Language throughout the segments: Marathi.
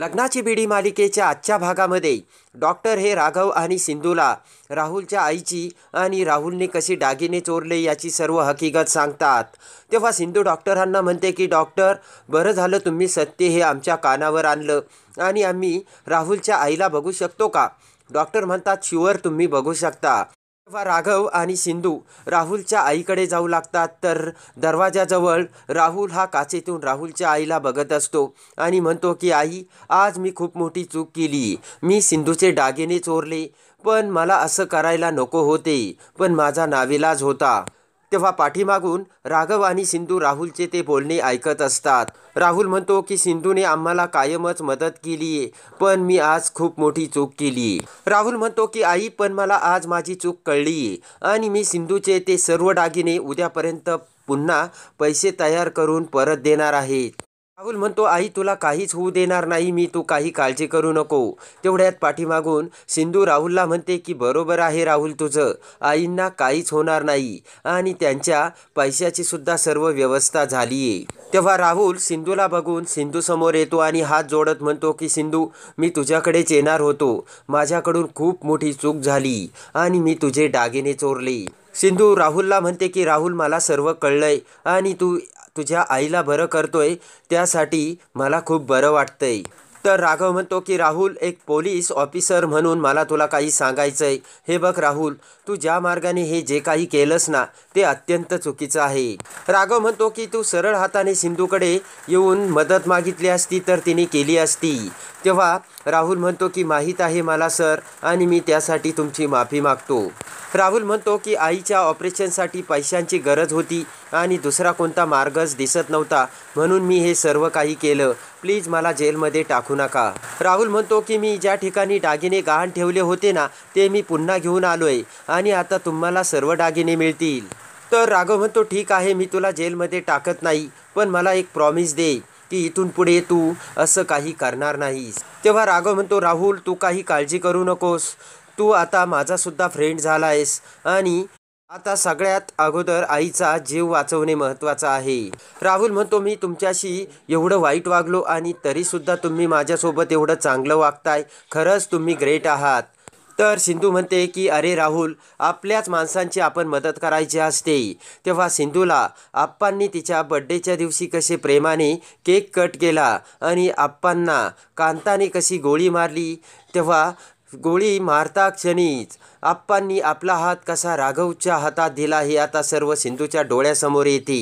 लग्नाची बीडी मालिकेच्या आजच्या भागामध्ये डॉक्टर हे राघव आणि सिंधूला राहुलच्या आईची आणि राहुलने कशी डागीने चोरले याची सर्व हकीकत सांगतात तेव्हा सिंधू डॉक्टरांना म्हणते की डॉक्टर बरं झालं तुम्ही सत्य हे आमच्या कानावर आणलं आणि आम्ही राहुलच्या आईला बघू शकतो का डॉक्टर म्हणतात शुअर तुम्ही बघू शकता राघव आणि सिंधू राहुलच्या आईकडे जाऊ लागतात तर दरवाजाजवळ राहुल हा काचेतून राहुलच्या आईला बघत असतो आणि म्हणतो की आई आज मी खूप मोठी चूक केली मी सिंधूचे दागिने चोरले पण मला असं करायला नको होते पण माझा नाविलाज होता तेव्हा पाठीमागून राघव आणि सिंधू राहुलचे ते बोलणे ऐकत असतात राहुल म्हणतो की सिंधूने आम्हाला कायमच मदत केली पण मी आज खूप मोठी चूक केली राहुल म्हणतो की आई पण मला आज माझी चूक कळली आणि मी सिंधूचे ते सर्व दागिने उद्यापर्यंत पुन्हा पैसे तयार करून परत देणार आहे राहुल म्हणतो आई तुला काहीच होऊ देणार नाही मी तू काही काळजी करू नको तेवढ्यात पाठीमागून सिंधू राहुलला म्हणते की बरोबर आहे राहुल तुझं आईंना काहीच होणार नाही आणि त्यांच्या पैशाची सुद्धा सर्व व्यवस्था झाली आहे तेव्हा राहुल सिंधूला बघून सिंधू समोर येतो आणि हात जोडत म्हणतो की सिंधू मी तुझ्याकडेच येणार होतो माझ्याकडून खूप मोठी चूक झाली आणि मी तुझे दागिने चोरले सिंधू राहुलला म्हणते की राहुल मला सर्व कळलंय आणि तू तुझ्या आईला बरं करतोय, त्यासाठी मला खूप बरं वाटतंय तर राघव म्हणतो की राहुल एक पोलीस ऑफिसर म्हणून मला तुला काही सांगायचं आहे हे बघ राहुल तू ज्या मार्गाने हे जे काही केलंस ना ते अत्यंत चुकीचं आहे राघव म्हणतो की तू सरळ हाताने सिंधूकडे येऊन मदत मागितली असती तर तिने केली असती तेव्हा राहुल म्हणतो की माहीत आहे मला सर आणि मी त्यासाठी तुमची माफी मागतो राहुल म्हणतो की आईच्या ऑपरेशनसाठी पैशांची गरज होती आणि दुसरा कोणता मार्गच दिसत नव्हता म्हणून मी हे सर्व काही केलं प्लीज मला जेलमध्ये टाकू नका राहुल म्हणतो की मी ज्या ठिकाणी दागिने गहाण ठेवले होते ना ते मी पुन्हा घेऊन आलोय आणि आता तुम्हाला सर्व दागिने मिळतील तर राघव म्हणतो ठीक आहे मी तुला जेलमध्ये टाकत नाही पण मला एक प्रॉमिस दे की इथून पुढे तू असं काही करणार नाहीस तेव्हा राघव म्हणतो राहुल तू काही काळजी करू नकोस तू आता माझासुद्धा फ्रेंड झाला आहेस आणि आता सगळ्यात अगोदर आईचा जीव वाचवणे महत्त्वाचं आहे राहुल म्हणतो मी तुमच्याशी एवढं वाईट वागलो आणि तरीसुद्धा तुम्ही माझ्यासोबत एवढं चांगलं वागताय खरंच तुम्ही ग्रेट आहात तर सिंधू म्हणते की अरे राहुल आपल्याच माणसांची आपण मदत करायची असते तेव्हा सिंधूला आप्पांनी तिच्या बड्डेच्या दिवशी कसे प्रेमाने केक कट केला आणि आप्पांना कांताने कशी गोळी मारली तेव्हा गोळी मारता क्षणीच आप्पांनी आपला हात कसा राघवच्या हातात दिला हे आता सर्व सिंधूच्या डोळ्यासमोर येते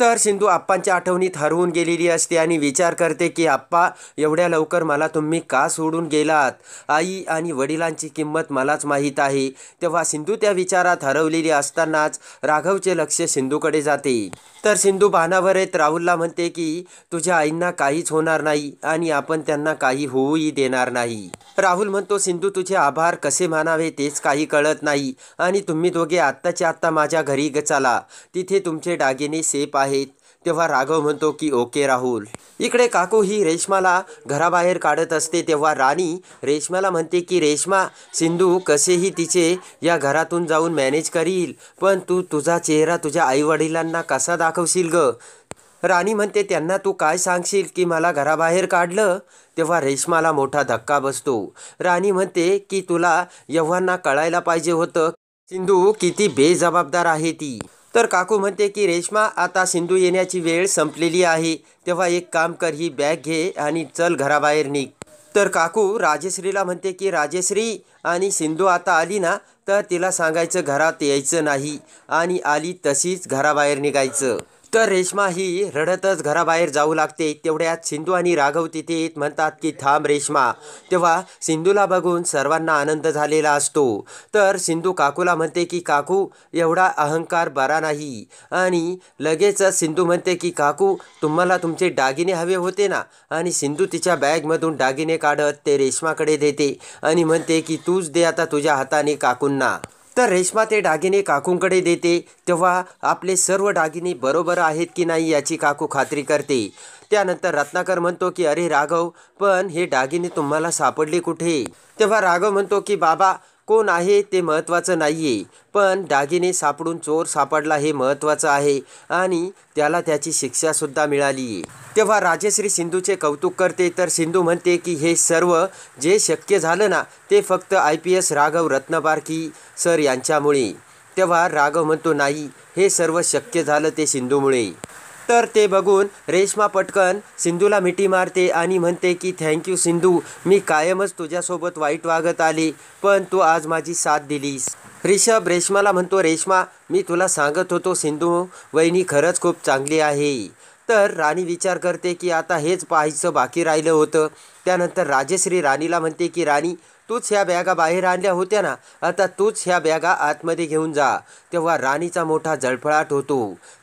तर सिंधू आप्पांच्या आठवणीत हरवून गेलेली असते आणि विचार करते की आप्पा एवढ्या लवकर मला तुम्ही का सोडून गेलात आई आणि वडिलांची किंमत मलाच माहीत आहे तेव्हा सिंधू त्या विचारात हरवलेली असतानाच राघवचे लक्ष सिंधूकडे जाते तर सिंधू भानावर येत राहुलला म्हणते की तुझ्या आईंना काहीच होणार नाही आणि आपण त्यांना काही होऊही देणार नाही राहुल म्हणतो सिंधू तुझे आभार कसे मानावे तेच काही कळत नाही आणि तुम्ही दोघे आत्ताच्या आत्ता माझ्या घरी चला तिथे तुमचे डागिने सेफ आहेत तेव्हा राघव म्हणतो की ओके राहुल इकडे काकू ही रेश्माला घराबाहेर काढत असते तेव्हा राणी रेश्माला म्हणते की रेश्मा सिंधू कसेही तिचे या घरातून जाऊन मॅनेज करील पण तू तु, तुझा चेहरा तुझ्या आईवडिलांना कसा दाखवशील ग राणी म्हणते त्यांना तू काय सांगशील की मला घराबाहेर काढलं तेव्हा रेश्माला मोठा धक्का बसतो राणी म्हणते की तुला यव्हांना कळायला पाहिजे होतं सिंधू किती बेजबाबदार आहे ती तर काकू म्हणते की रेश्मा आता सिंधू येण्याची वेळ संपलेली आहे तेव्हा एक काम कर ही बॅग घे आणि चल घराबाहेर निघ तर काकू राजेश्रीला म्हणते की राजेश्री आणि सिंधू आता आली ना तर तिला सांगायचं घरात यायचं नाही आणि आली तशीच घराबाहेर निघायचं तर रेश्मा ही रडतच घराबाहेर जाऊ लागते तेवढ्यात सिंधू आणि राघव तिथे म्हणतात की थांब रेश्मा तेव्हा सिंधूला बघून सर्वांना आनंद झालेला असतो तर सिंधू काकूला म्हणते की काकू एवढा अहंकार बरा नाही आणि लगेचच सिंधू म्हणते की काकू तुम्हाला तुमचे दागिने हवे होते ना आणि सिंधू तिच्या बॅगमधून दागिने काढत ते रेश्माकडे देते आणि म्हणते की तूच दे आता तुझ्या हाताने काकूंना तर रेश्मा ते दागिने काकूंकडे देते तेव्हा आपले सर्व दागिने बरोबर आहेत की नाही याची काकू खात्री करते त्यानंतर रत्नाकर म्हणतो की अरे राघव पण हे दागिने तुम्हाला सापडले कुठे तेव्हा राघव म्हणतो की बाबा कोण आहे ते महत्त्वाचं नाही आहे पण दागिने सापडून चोर सापडला हे महत्त्वाचं आहे आणि त्याला त्याची शिक्षासुद्धा मिळाली आहे तेव्हा राजश्री सिंधूचे कौतुक करते तर सिंधू म्हणते की हे सर्व जे शक्य झालं ना ते फक्त I P S Raghav Ratnabarki sir यांच्यामुळे तेव्हा राघव म्हणतो नाही हे सर्व शक्य झालं ते सिंधूमुळे तर ते बघून रेश्मा पटकन सिंधूला मिठी मारते आणि म्हणते की थँक्यू सिंधू मी कायमच तुझ्यासोबत वाईट वागत आली पण तू आज माझी साथ दिलीस रिषभ रेश्माला म्हणतो रेश्मा मी तुला सांगत होतो सिंधू वहिनी खरंच खूप चांगली आहे तर राणी विचार करते की आता हेच पाहायचं बाकी राहिलं होतं त्यानंतर राजेश्री राणीला म्हणते की राणी तूच ह्या बॅगा बाहेर आणल्या होत्या ना आता तूच ह्या बॅगा आतमध्ये घेऊन जा तेव्हा राणीचा मोठा जळफळाट होतो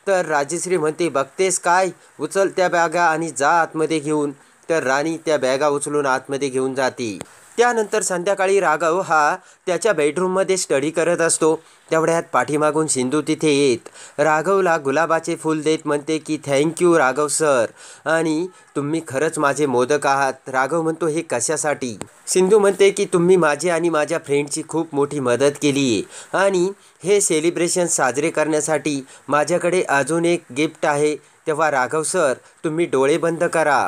तर राजेश्री म्हणते बघतेस काय उचल त्या बॅगा आणि जा आतमध्ये घेऊन तर राणी त्या बॅगा उचलून आतमध्ये घेऊन जाते त्यानंतर संध्याकाळी राघव हा त्याच्या बेडरूममध्ये स्टडी करत असतो तेवढ्यात पाठीमागून सिंधू तिथे येत राघवला गुलाबाचे फूल देत म्हणते की थँक्यू राघव सर आणि तुम्ही खरंच माझे मोदक आहात राघव म्हणतो हे कशासाठी सिंधू म्हणते की तुम्ही माझे आणि माझ्या फ्रेंडची खूप मोठी मदत केली आहे आणि हे सेलिब्रेशन साजरे करण्यासाठी माझ्याकडे अजून एक गिफ्ट आहे तेव्हा राघव सर तुम्ही डोळे बंद करा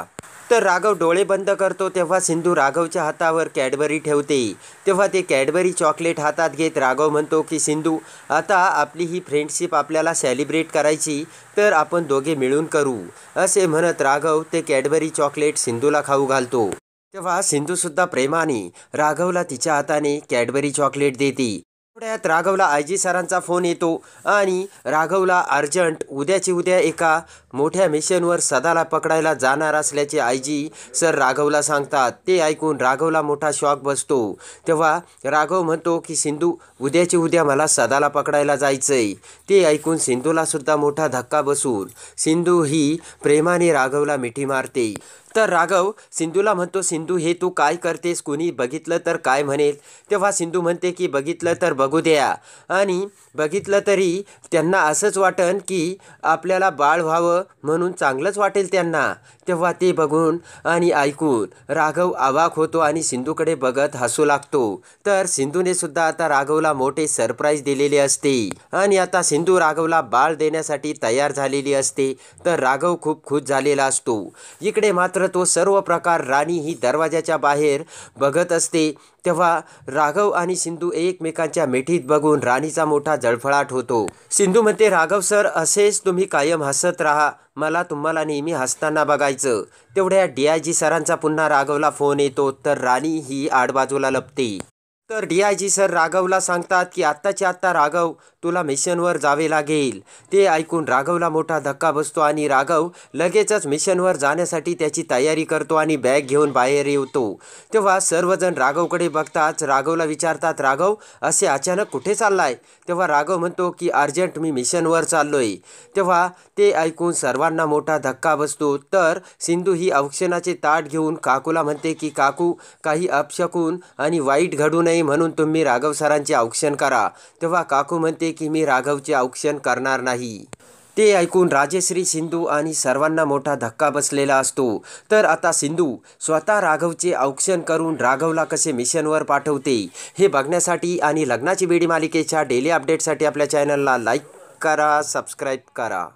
तर राघव डोळे बंद करतो तेव्हा सिंधू राघवच्या हातावर कॅडबरी ठेवते तेव्हा ते कॅडबरी चॉकलेट हातात घेत राघव म्हणतो की सिंधू आता आपली ही फ्रेंडशिप आपल्याला सेलिब्रेट करायची तर आपण दोघे मिळून करू असे म्हणत राघव ते कॅडबरी चॉकलेट सिंधूला खाऊ घालतो तेव्हा सिंधूसुद्धा प्रेमाने राघवला तिच्या हाताने कॅडबरी चॉकलेट देते राघवला आयजी सरांचा फोन येतो आणि राघवला अर्जंट उद्याची उद्या एका मोठ्या मिशनवर सदाला पकडायला जाणार असल्याचे आयजी सर राघवला सांगतात ते ऐकून राघवला मोठा शॉक बसतो तेव्हा राघव म्हणतो की सिंधू उद्याची उद्या मला सदाला पकडायला जायचंय ते ऐकून सिंधूला सुद्धा मोठा धक्का बसून सिंधू ही प्रेमाने राघवला मिठी मारते तर राघव सिंधूला म्हणतो सिंधू हे तू काय करतेस कोणी बघितलं तर काय म्हणेल तेव्हा सिंधू म्हणते की बघितलं तर बघू द्या आणि बघितलं तरी त्यांना असंच वाटन की आपल्याला बाळ व्हावं म्हणून चांगलंच वाटेल त्यांना तेव्हा ते बघून आणि ऐकून राघव आवाक होतो आणि सिंधूकडे बघत हसू लागतो तर सिंधूने सुद्धा आता राघवला मोठे सरप्राईज दिलेले असते आणि आता सिंधू राघवला बाळ देण्यासाठी तयार झालेली असते तर राघव खूप खुश झालेला असतो इकडे मात्र मात्र तो सर्व प्रकार राणी ही दरवाजाच्या बाहेर बघत असते तेव्हा राघव आणि सिंधू एकमेकांच्या मिठीत बघून राणीचा मोठा जळफळाट होतो सिंधू म्हणते राघव सर असेच तुम्ही कायम हसत राहा मला तुम्हाला नेहमी हसताना बघायचं तेवढ्या डी आय जी सरांचा पुन्हा राघवला फोन येतो तर राणी ही आडबाजूला लपते तर डी आय जी सर राघवला सांगतात की आत्ताच्या आत्ता राघव तुला मिशनवर जावे लागेल ते ऐकून राघवला मोठा धक्का बसतो आणि राघव लगेचच मिशनवर जाण्यासाठी त्याची तयारी करतो आणि बॅग घेऊन बाहेर येतो तेव्हा सर्वजण राघवकडे बघताच राघवला विचारतात राघव असे अचानक कुठे चाललाय तेव्हा राघव म्हणतो की अर्जंट मी मिशनवर चाललोय तेव्हा ते ऐकून सर्वांना मोठा धक्का बसतो तर सिंधू ही औक्षणाचे ताट घेऊन काकूला म्हणते की काकू काही अपशकून आणि वाईट घडू नये नाही म्हणून तुम्ही राघव सरांचे औक्षण करा तेव्हा काकू म्हणते की मी राघवचे औक्षण करणार नाही ते ऐकून राजेश्री सिंधू आणि सर्वांना मोठा धक्का बसलेला असतो तर आता सिंधू स्वतः राघवचे औक्षण करून राघवला कसे मिशनवर पाठवते हे बघण्यासाठी आणि लग्नाची बेडी मालिकेच्या डेली अपडेटसाठी आपल्या चॅनलला लाईक करा सबस्क्राईब करा